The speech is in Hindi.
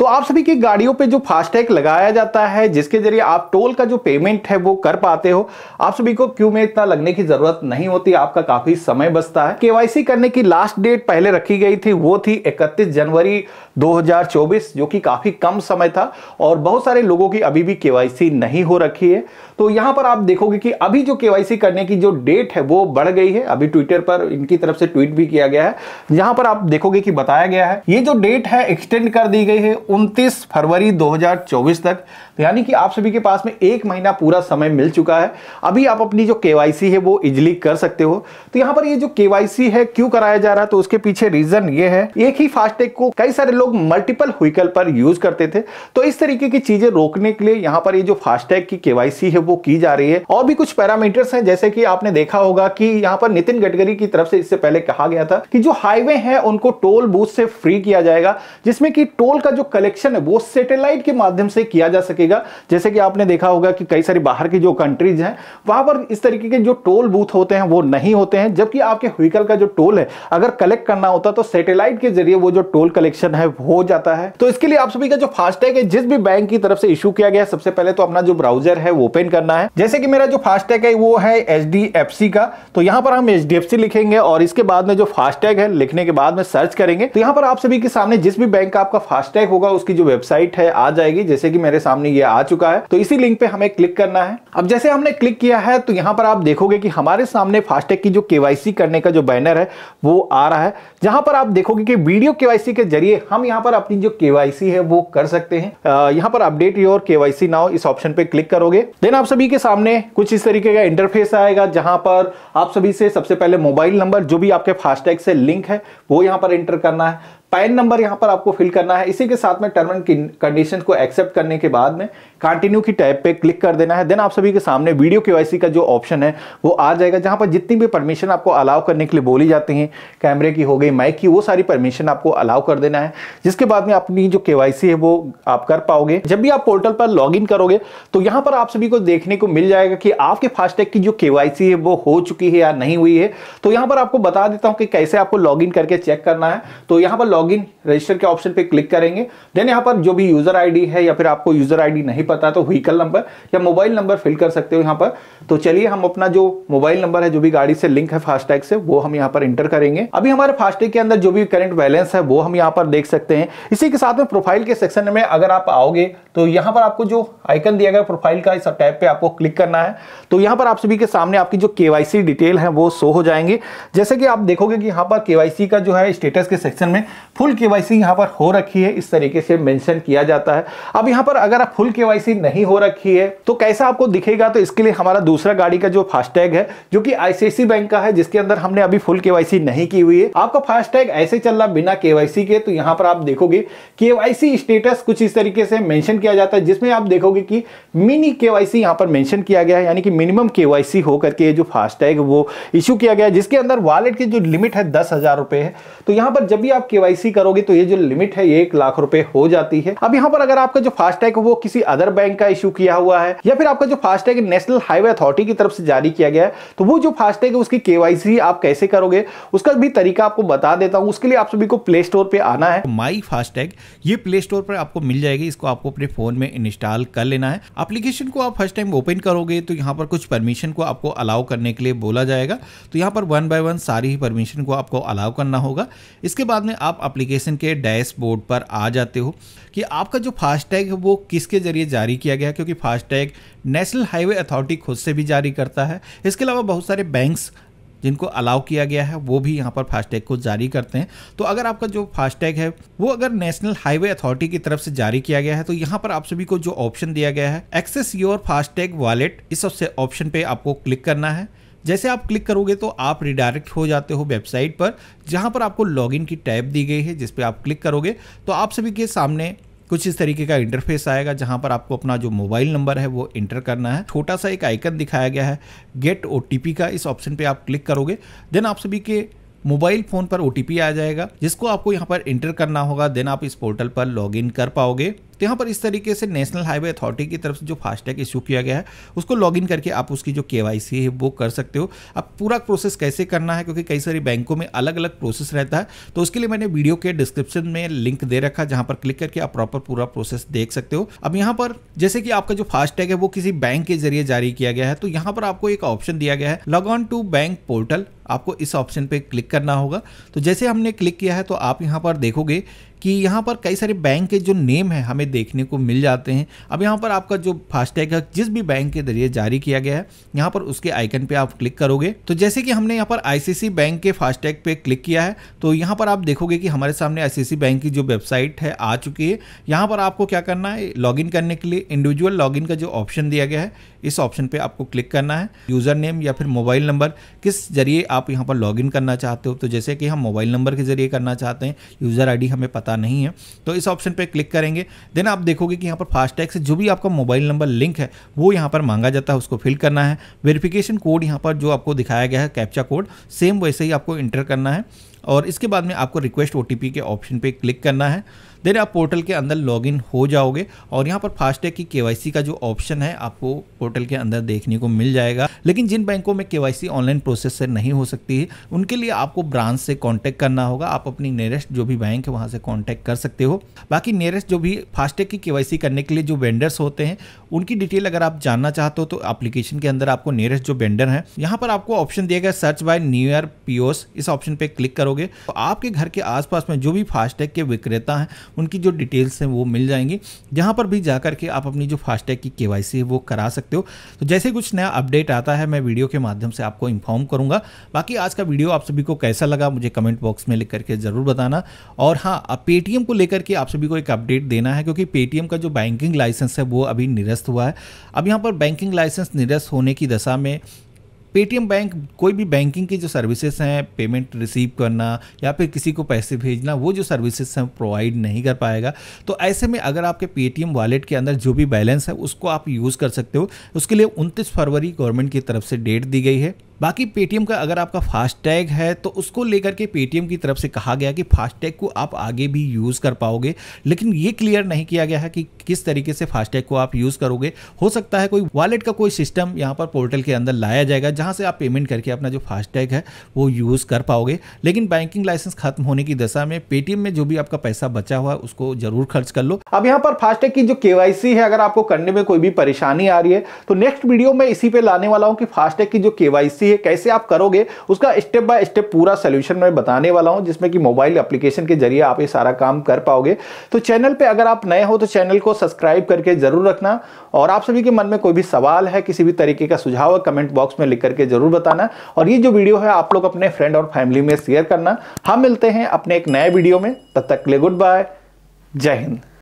तो आप सभी की गाड़ियों पे जो फास्टैग लगाया जाता है जिसके जरिए आप टोल का जो पेमेंट है वो कर पाते हो आप सभी को क्यू में इतना लगने की जरूरत नहीं होती आपका काफी समय बचता है केवाईसी करने की लास्ट डेट पहले रखी गई थी वो थी 31 जनवरी 2024 जो कि काफी कम समय था और बहुत सारे लोगों की अभी भी के नहीं हो रखी है तो यहां पर आप देखोगे कि अभी जो के करने की जो डेट है वो बढ़ गई है अभी ट्विटर पर इनकी तरफ से ट्वीट भी किया गया है यहाँ पर आप देखोगे कि बताया गया है ये जो डेट है एक्सटेंड कर दी गई है 29 फरवरी 2024 तक तो यानी कि आप सभी के पास में एक महीना पूरा समय मिल चुका है अभी आप अपनी जो के है वो इजली कर सकते हो तो यहाँ पर ये जो के है क्यों कराया जा रहा है तो उसके पीछे रीजन ये है एक ही फास्टैग को कई सारे लोग मल्टीपल व्हीकल पर यूज करते थे तो इस तरीके की चीजें रोकने के लिए यहाँ पर ये जो फास्टैग की के है वो की जा रही है और भी कुछ पैरामीटर्स है जैसे कि आपने देखा होगा कि यहाँ पर नितिन गडकरी की तरफ से इससे पहले कहा गया था कि जो हाईवे है उनको टोल बूथ से फ्री किया जाएगा जिसमें कि टोल का जो कलेक्शन है वो सैटेलाइट के माध्यम से किया जा सकेगा जैसे कि आपने देखा होगा कि कई सारी बाहर की जो कंट्रीज हैं वहां पर इस तरीके के जो टोल बूथ होते हैं वो नहीं होते हैं जबकि आपके व्हीकल का जो टोल है अगर कलेक्ट करना होता तो सैटेलाइट के जरिए वो जो टोल कलेक्शन है हो जाता है तो इसके लिए आप सभी का जो फास्टैग है जिस भी बैंक की तरफ से इशू किया गया सबसे पहले तो अपना जो ब्राउजर है वो ओपन करना है जैसे कि मेरा जो फास्टैग है वो है एच का तो यहाँ पर हम एच लिखेंगे और इसके बाद में जो फास्टैग है लिखने के बाद में सर्च करेंगे तो यहाँ पर आप सभी के सामने जिस भी बैंक का आपका फास्टैग होगा होगा उसकी जो वेबसाइट है आ जाएगी जैसे कि मेरे सामने ये आ चुका है तो इसी लिंक पे हमें क्लिक करना है अब जैसे हमने क्लिक किया है तो यहाँ पर आप देखोगे कि हमारे सामने फास्टैग की जो के करने का जो बैनर है वो आ रहा है जहां पर आप देखोगे कि वीडियो के के जरिए हम यहाँ पर अपनी जो के है वो कर सकते हैं यहाँ पर अपडेट योर केवाईसी नाउ इस ऑप्शन पे क्लिक करोगे देन आप सभी के सामने कुछ इस तरीके का इंटरफेस आएगा जहां पर आप सभी से सबसे पहले मोबाइल नंबर जो भी आपके फास्टैग से लिंक है वो यहाँ पर एंटर करना है पैन नंबर यहाँ पर आपको फिल करना है इसी के साथ में टर्म एंड कंडीशन को एक्सेप्ट करने के बाद में कंटिन्यू की टैब पे क्लिक कर देना है देन आप सभी के सामने वीडियो के का जो ऑप्शन है वो आ जाएगा जहां पर जितनी भी परमिशन आपको अलाउ करने के लिए बोली जाती हैं कैमरे की हो गई माइक की वो सारी परमिशन आपको अलाउ कर देना है जिसके बाद में अपनी जो के है वो आप कर पाओगे जब भी आप पोर्टल पर लॉग करोगे तो यहाँ पर आप सभी को देखने को मिल जाएगा कि आपके फास्टैग की जो के है वो हो चुकी है या नहीं हुई है तो यहाँ पर आपको बता देता हूँ कि कैसे आपको लॉग करके चेक करना है तो यहाँ पर लॉगिन रजिस्टर के ऑप्शन पे क्लिक करेंगे देन यहाँ पर जो भी यूजर आईडी है या फिर आपको यूजर आईडी नहीं पता तो व्हीकल नंबर या मोबाइल नंबर फिल कर सकते हो यहाँ पर तो चलिए हम अपना जो मोबाइल नंबर है जो भी गाड़ी से लिंक है फास्टैग से वो हम यहाँ पर इंटर करेंगे अभी हमारे फास्टैग के अंदर जो भी करंट बैलेंस है वो हम यहाँ पर देख सकते हैं इसी के साथ में प्रोफाइल के सेक्शन में अगर आप आओगे तो यहाँ पर आपको जो आइकन दिया गया प्रोफाइल का इस टाइप पे आपको क्लिक करना है तो यहाँ पर आप सभी के सामने आपकी जो के डिटेल है वो शो हो जाएंगे जैसे कि आप देखोगे कि यहाँ पर के का जो है स्टेटस के सेक्शन में फुल के यहाँ पर हो रखी है इस तरीके से मैंशन किया जाता है अब यहाँ पर अगर आप फुल के नहीं हो रखी है तो कैसा आपको दिखेगा तो इसके लिए हमारा दूसरा दूसरा गाड़ी का जो फास्टैग है जो कि आईसीआईसी बैंक का है जिसके अंदर हमने अभी फुल केवाईसी नहीं की हुई है आपका फास्टैग ऐसे चल रहा बिना केवाईसी के तो यहां पर आप देखोगे केवाईसी स्टेटस कुछ इस तरीके से मेंशन किया जाता है जिसमें आप देखोगे कि मिनी केवाईसी यहां पर मेंशन किया गया है यानी कि मिनिमम केवाईसी हो करके जो फास्टैग वो इश्यू किया गया जिसके अंदर वॉलेट की जो लिमिट है दस हजार रुपए है तो यहां पर जब भी आप केवाईसी करोगे तो ये जो लिमिट है एक लाख रुपए हो जाती है अब यहां पर अगर आपका जो फास्टैग वो किसी अदर बैंक का इश्यू किया हुआ है या फिर आपका जो फास्टैग नेशनल हाईवे अथॉरिटी की तरफ से जारी किया गया है तो वो जो फास्टैग है उसकी केवाईसी आप कैसे करोगे उसका भी तरीका आपको बता देता हूँ उसके लिए आप सभी को प्ले स्टोर पर आना है माई तो फास्टैग ये प्ले स्टोर पर आपको मिल जाएगी इसको आपको अपने फोन में इंस्टॉल कर लेना है एप्लीकेशन को आप फर्स्ट टाइम ओपन करोगे तो यहाँ पर कुछ परमिशन को आपको अलाउ करने के लिए बोला जाएगा तो यहाँ पर वन बाय वन सारी ही परमिशन को आपको अलाउ करना होगा इसके बाद में आप एप्लीकेशन के डैशबोर्ड पर आ जाते हो कि आपका जो फास्टैग है वो किसके जरिए जारी किया गया क्योंकि फास्टैग नेशनल हाईवे अथॉरिटी खुद से से भी जारी करता है इसके अलावा बहुत सारे बैंक्स जिनको अलाउ किया गया है वो भी यहाँ पर फास्टैग को जारी करते हैं तो अगर आपका जो फास्टैग है वो अगर नेशनल हाईवे अथॉरिटी की तरफ से जारी किया गया है तो यहाँ पर आप सभी को जो ऑप्शन दिया गया है एक्सेस योर फास्टैग वॉलेट इस सबसे ऑप्शन पे आपको क्लिक करना है जैसे आप क्लिक करोगे तो आप रिडायरेक्ट हो जाते हो वेबसाइट पर जहाँ पर आपको लॉगिन की टैब दी गई है जिस पर आप क्लिक करोगे तो आप सभी के सामने कुछ इस तरीके का इंटरफेस आएगा जहां पर आपको अपना जो मोबाइल नंबर है वो इंटर करना है छोटा सा एक आइकन दिखाया गया है गेट ओ का इस ऑप्शन पर आप क्लिक करोगे देन आप सभी के मोबाइल फ़ोन पर ओ आ जाएगा जिसको आपको यहाँ पर इंटर करना होगा देन आप इस पोर्टल पर लॉग कर पाओगे तो यहाँ पर इस तरीके से नेशनल हाईवे अथॉरिटी की तरफ से जो फास्टैग इशू किया गया है उसको लॉगिन करके आप उसकी जो के है वो कर सकते हो अब पूरा प्रोसेस कैसे करना है क्योंकि कई सारी बैंकों में अलग अलग प्रोसेस रहता है तो उसके लिए मैंने वीडियो के डिस्क्रिप्शन में लिंक दे रखा जहाँ पर क्लिक करके आप प्रॉपर पूरा प्रोसेस देख सकते हो अब यहाँ पर जैसे कि आपका जो फास्टैग है वो किसी बैंक के जरिए जारी किया गया है तो यहाँ पर आपको एक ऑप्शन दिया गया है log on to bank portal आपको इस ऑप्शन पे क्लिक करना होगा तो जैसे हमने क्लिक किया है तो आप यहाँ पर देखोगे कि यहाँ पर कई सारे बैंक के जो नेम है हमें देखने को मिल जाते हैं अब यहाँ पर आपका जो फास्टैग है जिस भी बैंक के जरिए जारी किया गया है यहाँ पर उसके आइकन पे आप क्लिक करोगे तो जैसे कि हमने यहाँ पर आई बैंक के फास्टैग पे क्लिक किया है तो यहाँ पर आप देखोगे कि हमारे सामने आई बैंक की जो वेबसाइट है आ चुकी है यहाँ पर आपको क्या करना है लॉग करने के लिए इंडिविजुअल लॉग का जो ऑप्शन दिया गया है इस ऑप्शन पर आपको क्लिक करना है यूजर नेम या फिर मोबाइल नंबर किस जरिए आप यहाँ पर लॉग करना चाहते हो तो जैसे कि हम मोबाइल नंबर के जरिए करना चाहते हैं यूजर आई हमें पता पता नहीं है तो इस ऑप्शन पर क्लिक करेंगे देन आप देखोगे कि यहाँ पर फास्टैग से जो भी आपका मोबाइल नंबर लिंक है वो यहाँ पर मांगा जाता है उसको फिल करना है वेरिफिकेशन कोड यहाँ पर जो आपको दिखाया गया है कैप्चा कोड सेम वैसे ही आपको इंटर करना है और इसके बाद में आपको रिक्वेस्ट ओ के ऑप्शन पर क्लिक करना है देन आप पोर्टल के अंदर लॉगिन हो जाओगे और यहाँ पर फास्टैग की केवाईसी का जो ऑप्शन है आपको पोर्टल के अंदर देखने को मिल जाएगा लेकिन जिन बैंकों में केवाईसी ऑनलाइन प्रोसेस से नहीं हो सकती है उनके लिए आपको ब्रांच से कॉन्टैक्ट करना होगा आप अपनी नियरेस्ट जो भी बैंक है वहाँ से कॉन्टैक्ट कर सकते हो बाकी नियरेस्ट जो भी फास्टैग की केवाईसी करने के लिए जो वेंडर्स होते हैं उनकी डिटेल अगर आप जानना चाहते हो तो एप्लीकेशन के अंदर आपको नियरेस्ट जो वेंडर है यहाँ पर आपको ऑप्शन दिया गया सर्च बाय नियर पीओस इस ऑप्शन पे क्लिक करोगे तो आपके घर के आसपास में जो भी फास्टैग के विक्रेता हैं उनकी जो डिटेल्स हैं वो मिल जाएंगी जहाँ पर भी जा करके आप अपनी जो फास्टैग की के है वो करा सकते हो तो जैसे कुछ नया अपडेट आता है मैं वीडियो के माध्यम से आपको इन्फॉर्म करूँगा बाकी आज का वीडियो आप सभी को कैसा लगा मुझे कमेंट बॉक्स में लिख करके ज़रूर बताना और हाँ पेटीएम को लेकर के आप सभी को एक अपडेट देना है क्योंकि पेटीएम का जो बैंकिंग लाइसेंस है वो अभी निरस्त हुआ है अब यहाँ पर बैंकिंग लाइसेंस निरस्त होने की दशा में पेटीएम बैंक कोई भी बैंकिंग की जो सर्विसेज हैं पेमेंट रिसीव करना या फिर किसी को पैसे भेजना वो जो सर्विसेज हैं प्रोवाइड नहीं कर पाएगा तो ऐसे में अगर आपके पेटीएम वॉलेट के अंदर जो भी बैलेंस है उसको आप यूज़ कर सकते हो उसके लिए उनतीस फरवरी गवर्नमेंट की तरफ से डेट दी गई है बाकी पेटीएम का अगर आपका फास्टैग है तो उसको लेकर के पेटीएम की तरफ से कहा गया कि फास्टैग को आप आगे भी यूज़ कर पाओगे लेकिन ये क्लियर नहीं किया गया है कि किस तरीके से फास्टैग को आप यूज़ करोगे हो सकता है कोई वॉलेट का कोई सिस्टम यहाँ पर पोर्टल के अंदर लाया जाएगा जहाँ से आप पेमेंट करके अपना जो फास्टैग है वो यूज़ कर पाओगे लेकिन बैंकिंग लाइसेंस खत्म होने की दशा में पेटीएम में जो भी आपका पैसा बचा हुआ है उसको जरूर खर्च कर लो अब यहाँ पर फास्टैग की जो के है अगर आपको करने में कोई भी परेशानी आ रही है तो नेक्स्ट वीडियो में इसी पे लाने वाला हूँ कि फास्टैग की जो के होती है कैसे आप करोगे उसका स्टेप बाय स्टेप पूरा सोल्यूशन मैं बताने वाला हूँ जिसमें कि मोबाइल एप्लीकेशन के जरिए आप ये सारा काम कर पाओगे तो चैनल पर अगर आप नए हो तो चैनल को सब्सक्राइब करके जरूर रखना और आप सभी के मन में कोई भी सवाल है किसी भी तरीके का सुझाव है कमेंट बॉक्स में लिख करके जरूर बताना और ये जो वीडियो है आप लोग अपने फ्रेंड और फैमिली में शेयर करना हम मिलते हैं अपने एक नए वीडियो में तब तक ले गुड बाय जय हिंद